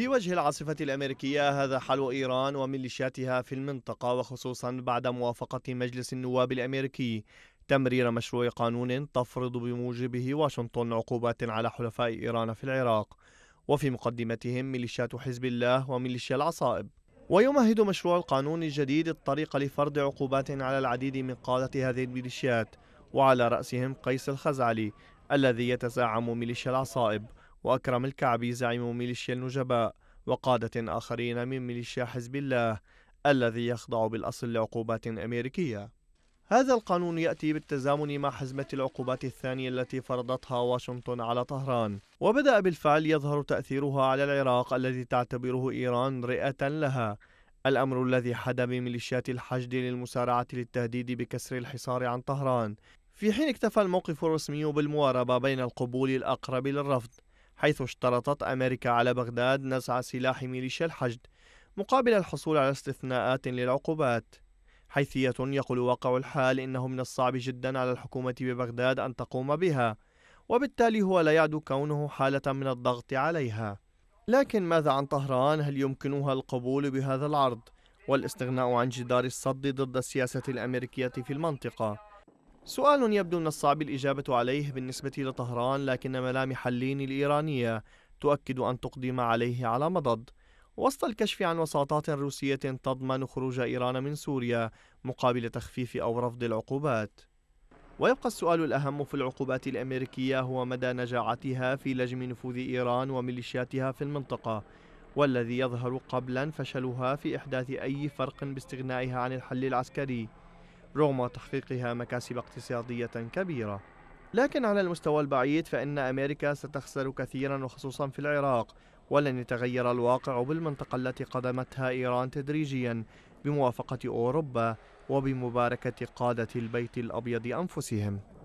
في وجه العاصفة الأمريكية هذا حال إيران وميليشياتها في المنطقة وخصوصا بعد موافقة مجلس النواب الأمريكي تمرير مشروع قانون تفرض بموجبه واشنطن عقوبات على حلفاء إيران في العراق وفي مقدمتهم ميليشيات حزب الله وميليشيا العصائب ويمهد مشروع القانون الجديد الطريق لفرض عقوبات على العديد من قادة هذه الميليشيات وعلى رأسهم قيس الخزعلي الذي يتزعم ميليشيا العصائب وأكرم الكعبي زعيم ميليشيا النجباء وقادة آخرين من ميليشيا حزب الله الذي يخضع بالأصل لعقوبات أمريكية هذا القانون يأتي بالتزامن مع حزمة العقوبات الثانية التي فرضتها واشنطن على طهران وبدأ بالفعل يظهر تأثيرها على العراق الذي تعتبره إيران رئة لها الأمر الذي حدا بميليشيات الحشد للمسارعة للتهديد بكسر الحصار عن طهران في حين اكتفى الموقف الرسمي بالمواربة بين القبول الأقرب للرفض حيث اشترطت أمريكا على بغداد نزع سلاح ميليشيا الحشد مقابل الحصول على استثناءات للعقوبات حيثية يقول واقع الحال إنه من الصعب جدا على الحكومة ببغداد أن تقوم بها وبالتالي هو لا يعدو كونه حالة من الضغط عليها لكن ماذا عن طهران هل يمكنها القبول بهذا العرض والاستغناء عن جدار الصد ضد السياسة الأمريكية في المنطقة سؤال يبدو من الصعب الإجابة عليه بالنسبة لطهران لكن ملامح اللين الإيرانية تؤكد أن تقدم عليه على مضض وسط الكشف عن وساطات روسية تضمن خروج إيران من سوريا مقابل تخفيف أو رفض العقوبات ويبقى السؤال الأهم في العقوبات الأمريكية هو مدى نجاعتها في لجم نفوذ إيران وميليشياتها في المنطقة والذي يظهر قبلا فشلها في إحداث أي فرق باستغنائها عن الحل العسكري رغم تحقيقها مكاسب اقتصادية كبيرة لكن على المستوى البعيد فإن أمريكا ستخسر كثيرا وخصوصا في العراق ولن يتغير الواقع بالمنطقة التي قدمتها إيران تدريجيا بموافقة أوروبا وبمباركة قادة البيت الأبيض أنفسهم